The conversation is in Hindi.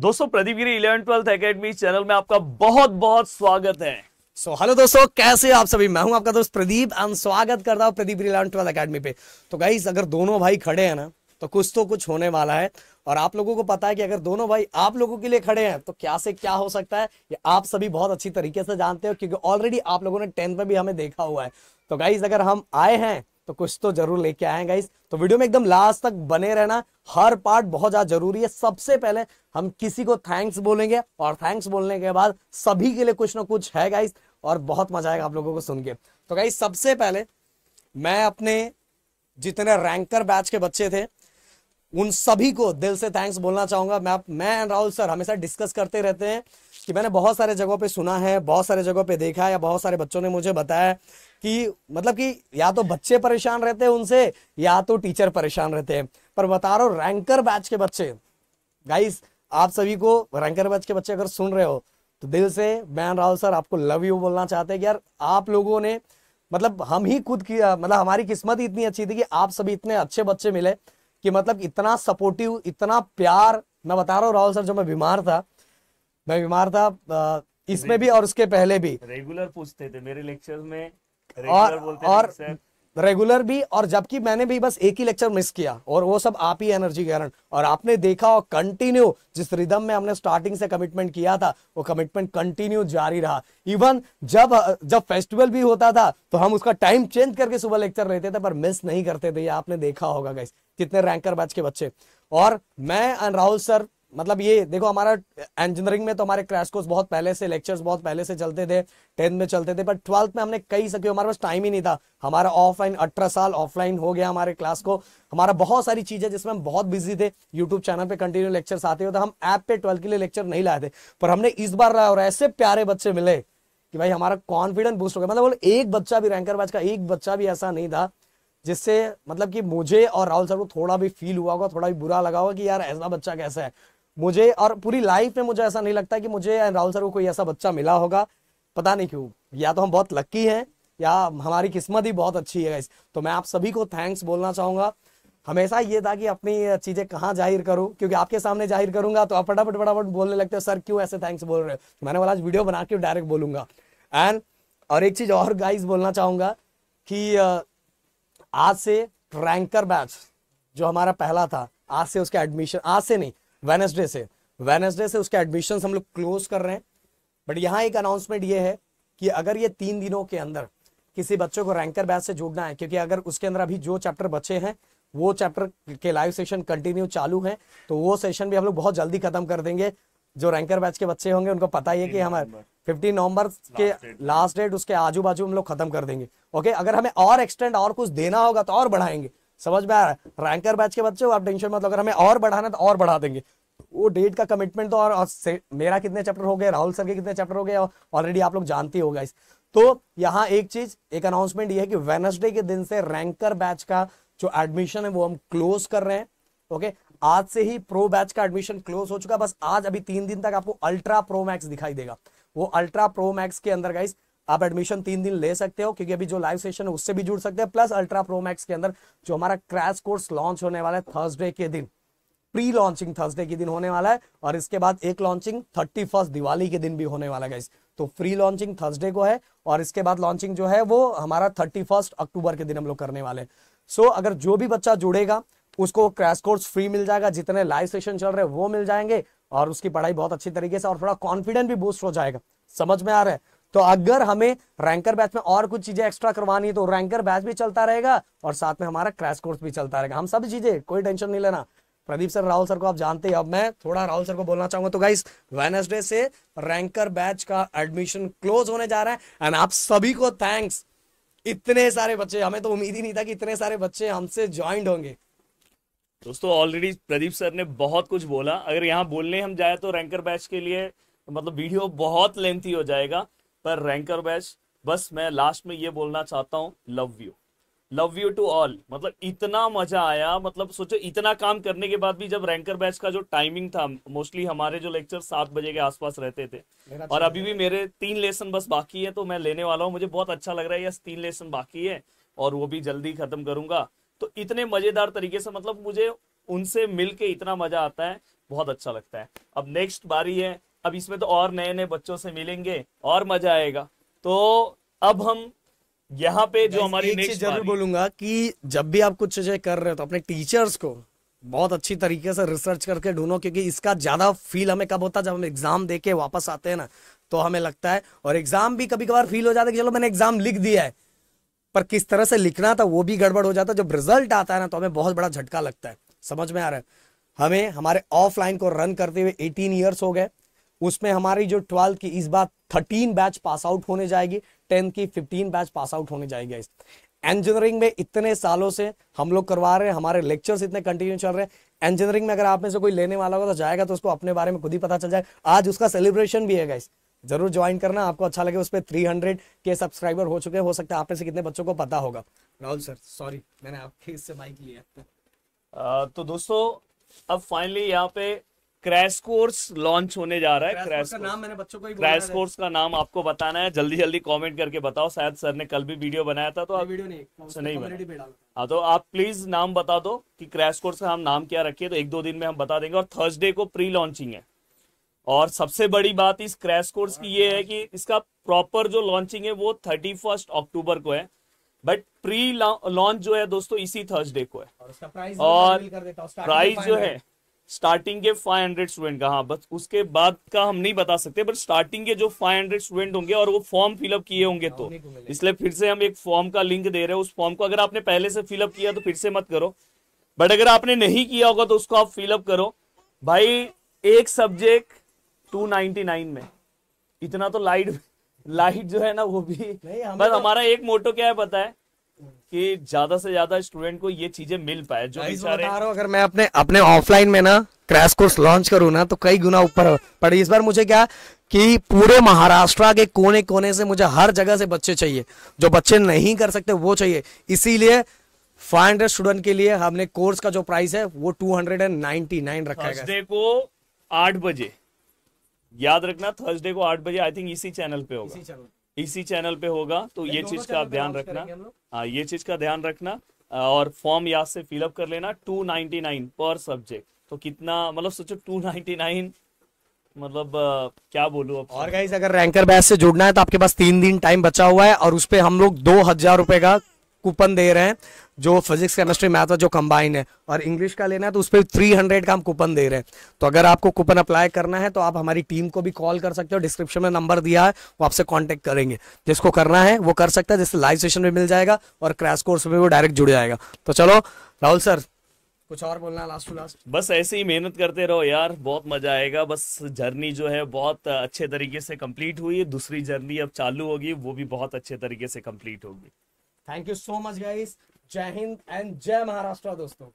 दोस्तों Pradeep Giri eleven twelfth academy channel में आपका बहुत बहुत स्वागत है सो so, हेलो दोस्तों कैसे आप सभी मैं हूं आपका दोस्त प्रदीप एंड स्वागत करता हूं Pradeep Giri eleven twelfth academy पे तो गाइस अगर दोनों भाई खड़े हैं ना तो कुछ तो कुछ होने वाला है और आप लोगों को पता है कि अगर दोनों भाई आप लोगों के लिए खड़े हैं तो क्या से क्या हो सकता है ये आप सभी बहुत अच्छी तरीके से जानते हो क्योंकि ऑलरेडी आप लोगों ने टेंथ में भी हमें देखा हुआ है तो गाइज अगर हम आए हैं तो कुछ तो जरूर लेके आए गाइस तो वीडियो में एकदम लास्ट तक बने रहना हर पार्ट बहुत ज्यादा जरूरी है सबसे पहले हम किसी को थैंक्स बोलेंगे और थैंक्स बोलने के बाद सभी के लिए कुछ ना कुछ है गाइस और बहुत मजा आएगा आप लोगों को सुन के तो गाइस सबसे पहले मैं अपने जितने रैंकर बैच के बच्चे थे उन सभी को दिल से थैंक्स बोलना चाहूंगा मैं मैं एंड राहुल सर हमेशा डिस्कस करते रहते हैं कि मैंने बहुत सारे जगहों पे सुना है बहुत सारे जगहों पे देखा है या बहुत सारे बच्चों ने मुझे बताया कि मतलब कि या तो बच्चे परेशान रहते हैं उनसे या तो टीचर परेशान रहते हैं पर बता रहा हूँ रैंकर बैच के बच्चे गाइस आप सभी को रैंकर बैच के बच्चे अगर सुन रहे हो तो दिल से मैं राहुल सर आपको लव यू बोलना चाहते हैं कि यार आप लोगों ने मतलब हम ही खुद की मतलब हमारी किस्मत ही इतनी अच्छी थी कि आप सभी इतने अच्छे बच्चे मिले कि मतलब इतना सपोर्टिव इतना प्यार मैं बता रहा हूँ राहुल सर जो मैं बीमार था मैं बीमार था इसमें भी और उसके पहले भी रेगुलर पूछते थे मेरे लेक्चर में और, बोलते और, थे रेगुलर भी और जबकि मैंने भी बस एक ही लेक्चर मिस किया और वो सब आप ही एनर्जी के कारण और आपने देखा और कंटिन्यू जिस रिदम में हमने स्टार्टिंग से कमिटमेंट किया था वो कमिटमेंट कंटिन्यू जारी रहा इवन जब जब फेस्टिवल भी होता था तो हम उसका टाइम चेंज करके सुबह लेक्चर लेते थे पर मिस नहीं करते थे ये आपने देखा होगा गाइस कितने रैंकर बैच के बच्चे और मैं राहुल सर मतलब ये देखो हमारा इंजीनियरिंग में तो हमारे क्रैश कोर्स बहुत पहले से लेक्चर्स बहुत पहले से चलते थे टेंथ में चलते थे बट ट्वेल्थ में हमने कई सके हमारे पास टाइम ही नहीं था हमारा ऑफलाइन अठारह साल ऑफलाइन हो गया हमारे क्लास को हमारा बहुत सारी चीजें जिसमें हम बहुत बिजी थे यूट्यूब चैनल पे कंटिन्यू लेक्चर्स आते हुए तो हम ऐप पे ट्वेल्थ के लिए लेक्चर नहीं लाए थे पर हमने इस बार और ऐसे प्यारे बच्चे मिले कि भाई हमारा कॉन्फिडेंस बूस्ट हो गया मतलब एक बच्चा भी रैंकर बाज का एक बच्चा भी ऐसा नहीं था जिससे मतलब कि मुझे और राहुल सर को थोड़ा भी फील हुआ होगा थोड़ा भी बुरा लगा होगा कि यार ऐसा बच्चा कैसा है मुझे और पूरी लाइफ में मुझे ऐसा नहीं लगता कि मुझे राहुल सर को कोई ऐसा बच्चा मिला होगा पता नहीं क्यों या तो हम बहुत लक्की हैं या हमारी किस्मत ही बहुत अच्छी है तो मैं आप सभी को थैंक्स बोलना चाहूंगा हमेशा ये था कि अपनी चीजें कहाँ जाहिर करूँ क्योंकि आपके सामने जाहिर करूंगा तो आप फटाफट फटाफट बोलने लगते हो सर क्यों ऐसे थैंक्स बोल रहे हो तो मैंने बोला आज वीडियो बना के डायरेक्ट बोलूंगा एंड और एक चीज और गाइस बोलना चाहूंगा कि आज से रैंकर बैच जो हमारा पहला था आज से उसका एडमिशन आज से नहीं वेनसडे से वेनसडे से उसके एडमिशन हम लोग क्लोज कर रहे हैं बट यहाँ एक अनाउंसमेंट ये है कि अगर ये तीन दिनों के अंदर किसी बच्चों को रैंकर बैच से जुड़ना है क्योंकि अगर उसके अंदर अभी जो चैप्टर बचे हैं वो चैप्टर के लाइव सेशन कंटिन्यू चालू हैं तो वो सेशन भी हम लोग बहुत जल्दी खत्म कर देंगे जो रैंकर बैच के बच्चे होंगे उनको पता ही है कि हमारे फिफ्टीन नवंबर के लास्ट डेट उसके आजू बाजू हम लोग खत्म कर देंगे ओके अगर हमें और एक्सटेंड और कुछ देना होगा तो और बढ़ाएंगे समझ में आ रहा है रैंकर बैच के बच्चे हो आप टेंशन मत अगर हमें और बढ़ाना तो और बढ़ा देंगे वो डेट का कमिटमेंट तो और, और मेरा कितने चैप्टर हो गए राहुल सर के कितने चैप्टर हो गए ऑलरेडी आप लोग जानते हो गाइस तो यहाँ एक चीज एक अनाउंसमेंट ये है कि वेनसडे के दिन से रैंकर बैच का जो एडमिशन है वो हम क्लोज कर रहे हैं ओके आज से ही प्रो बैच का एडमिशन क्लोज हो चुका बस आज अभी तीन दिन तक आपको अल्ट्रा प्रो मैक्स दिखाई देगा वो अल्ट्रा प्रो मैक्स के अंदर गाइस आप एडमिशन तीन दिन ले सकते हो क्योंकि अभी जो लाइव सेशन है उससे भी जुड़ सकते हैं प्लस अल्ट्रा प्रो मैक्स के अंदर जो हमारा क्रैश कोर्स लॉन्च होने वाला है थर्सडे के दिन प्री लॉन्चिंग थर्सडे के दिन होने वाला है और इसके बाद एक लॉन्चिंग थर्टी फर्स्ट दिवाली के दिन भी होने वाला है तो फ्री लॉन्चिंग थर्सडे को है और इसके बाद लॉन्चिंग जो है वो हमारा थर्टी फर्स्ट अक्टूबर के दिन हम लोग करने वाले सो so, अगर जो भी बच्चा जुड़ेगा उसको क्रैश कोर्स फ्री मिल जाएगा जितने लाइव सेशन चल रहे वो मिल जाएंगे और उसकी पढ़ाई बहुत अच्छी तरीके से और थोड़ा कॉन्फिडेंट भी बूस्ट हो जाएगा समझ में आ रहा है तो अगर हमें रैंकर बैच में और कुछ चीजें एक्स्ट्रा करवानी है तो रैंकर बैच भी चलता रहेगा और साथ में हमारा क्रैश कोर्स भी चलता रहेगा हम सब चीजें कोई टेंशन नहीं लेना प्रदीप सर राहुल सर को आप जानते हैं अब मैं थोड़ा राहुल सर को बोलना चाहूंगा तो गाइस वेनसडे से रैंकर बैच का एडमिशन क्लोज होने जा रहा है एंड आप सभी को थैंक्स इतने सारे बच्चे हमें तो उम्मीद ही नहीं था कि इतने सारे बच्चे हमसे ज्वाइंट होंगे दोस्तों ऑलरेडी प्रदीप सर ने बहुत कुछ बोला अगर यहाँ बोलने हम जाए तो रैंकर बैच के लिए मतलब वीडियो बहुत लेंथी हो जाएगा पर रैंकर बैच बस मैं लास्ट में ये बोलना चाहता हूँ love you love you to all मतलब इतना मजा आया मतलब सोचो इतना काम करने के बाद भी जब रैंकर बैच का जो टाइमिंग था मोस्टली हमारे जो लेक्चर सात बजे के आसपास रहते थे और अच्छा अभी भी मेरे तीन लेसन बस बाकी है तो मैं लेने वाला हूँ मुझे बहुत अच्छा लग रहा है यस तीन लेसन बाकी है और वो भी जल्दी खत्म करूंगा तो इतने मजेदार तरीके से मतलब मुझे उनसे मिलके इतना मजा आता है बहुत अच्छा लगता है अब नेक्स्ट बारी है अब इसमें तो और नए नए बच्चों से मिलेंगे और मजा आएगा तो अब हम यहाँ पे जो हमारी नेक्स्ट जरूर बोलूंगा कि जब भी आप कुछ चीजें कर रहे हो तो अपने टीचर्स को बहुत अच्छी तरीके से रिसर्च करके ढूंढो क्योंकि इसका ज्यादा फील हमें कब होता है जब हम एग्जाम दे वापस आते हैं ना तो हमें लगता है और एग्जाम भी कभी कभार फील हो जाता है कि चलो मैंने एग्जाम लिख दिया है पर किस तरह से लिखना था वो भी गड़बड़ हो जाता है जब रिजल्ट आता है ना तो हमें बहुत बड़ा झटका लगता है समझ में आ रहा है हमें हमारे ऑफलाइन को रन करते हुए एटीन ईयर्स हो गए उसमें हमारी जो ट्वेल्थ की इस बार थर्टीन बैच पास आउट होने जाएगी टेंथ की फिफ्टीन बैच पास आउट होने जाएगी इंजीनियरिंग में इतने सालों से हम लोग करवा रहे हैं हमारे लेक्चर्स इतने कंटिन्यू चल रहे हैं इंजीनियरिंग में अगर आप में से कोई लेने वाला होगा तो जाएगा तो उसको अपने बारे में खुद ही पता चल जाए आज उसका सेलिब्रेशन भी है गाइस जरूर ज्वाइन करना आपको अच्छा लगे उस पर थ्री हंड्रेड के सब्सक्राइबर हो चुके हो सकते है आप में से कितने बच्चों को पता होगा राहुल सर सॉरी मैंने आपके इससे माइक लिया तो दोस्तों अब फाइनली यहाँ पे क्रैश कोर्स लॉन्च होने जा रहा है क्रैश का नाम मैंने बच्चों को ही क्रैश कोर्स का नाम आपको बताना है जल्दी जल्दी कमेंट करके बताओ शायद सर ने कल भी वीडियो बनाया था तो आप वीडियो नहीं नहीं बना हाँ तो आप प्लीज नाम बता दो कि क्रैश कोर्स का हम नाम क्या रखिए तो एक दो दिन में हम बता देंगे और थर्सडे को प्री लॉन्चिंग है और सबसे बड़ी बात इस क्रैश कोर्स की ये है कि इसका प्रॉपर जो लॉन्चिंग है वो थर्टी फर्स्ट अक्टूबर को है बट प्री लॉन्च जो है दोस्तों इसी थर्सडे को है और प्राइस जो है स्टार्टिंग के 500 स्टूडेंट का हाँ बस उसके बाद का हम नहीं बता सकते बट स्टार्टिंग के जो 500 स्टूडेंट होंगे और वो फॉर्म फिलअप किए होंगे तो इसलिए फिर से हम एक फॉर्म का लिंक दे रहे हैं उस फॉर्म को अगर आपने पहले से फिलअप किया तो फिर से मत करो बट अगर आपने नहीं किया होगा तो उसको आप फिलअप करो भाई एक सब्जेक्ट टू में इतना तो लाइट लाइट जो है ना वो भी बस तो- हमारा एक मोटो क्या है पता है कि ज्यादा से ज्यादा स्टूडेंट को ये चीजें मिल पाए जो बता अगर मैं अपने अपने ऑफलाइन में ना क्रैश कोर्स लॉन्च करूँ ना तो कई गुना ऊपर पड़े इस बार मुझे क्या कि पूरे महाराष्ट्र के कोने कोने से मुझे हर जगह से बच्चे चाहिए जो बच्चे नहीं कर सकते वो चाहिए इसीलिए 500 स्टूडेंट के लिए हमने कोर्स का जो प्राइस है वो 299 रखा है थर्सडे को आठ बजे याद रखना थर्सडे को आठ बजे आई थिंक इसी चैनल पे होगा इसी चैनल इसी चैनल पे होगा तो ये चीज का ध्यान रखना हाँ ये चीज का ध्यान रखना और फॉर्म याद से फिलअप कर लेना टू नाइनटी नाइन पर सब्जेक्ट तो कितना मतलब सोचो टू नाइनटी नाइन मतलब क्या बोलू अब और गाइज अगर रैंकर बैच से जुड़ना है तो आपके पास तीन दिन टाइम बचा हुआ है और उस पर हम लोग दो हजार रुपए का कूपन दे रहे हैं जो फिजिक्स केमिस्ट्री मैथ जो कंबाइन है और इंग्लिश का लेना है तो उस पर थ्री हंड्रेड का हम कूपन दे रहे हैं तो अगर आपको कूपन अप्लाई करना है तो आप हमारी टीम को भी कॉल कर सकते हो डिस्क्रिप्शन में नंबर दिया है वो आपसे कॉन्टेक्ट करेंगे जिसको करना है वो कर सकता है जिससे लाइव सेशन भी मिल जाएगा और क्रैश कोर्स में वो डायरेक्ट जुड़ जाएगा तो चलो राहुल सर कुछ और बोलना लास्ट टू लास्ट बस ऐसे ही मेहनत करते रहो यार बहुत मजा आएगा बस जर्नी जो है बहुत अच्छे तरीके से कंप्लीट हुई दूसरी जर्नी अब चालू होगी वो भी बहुत अच्छे तरीके से कंप्लीट होगी thank you so much guys जय हिंद एंड जय महाराष्ट्र दोस्तों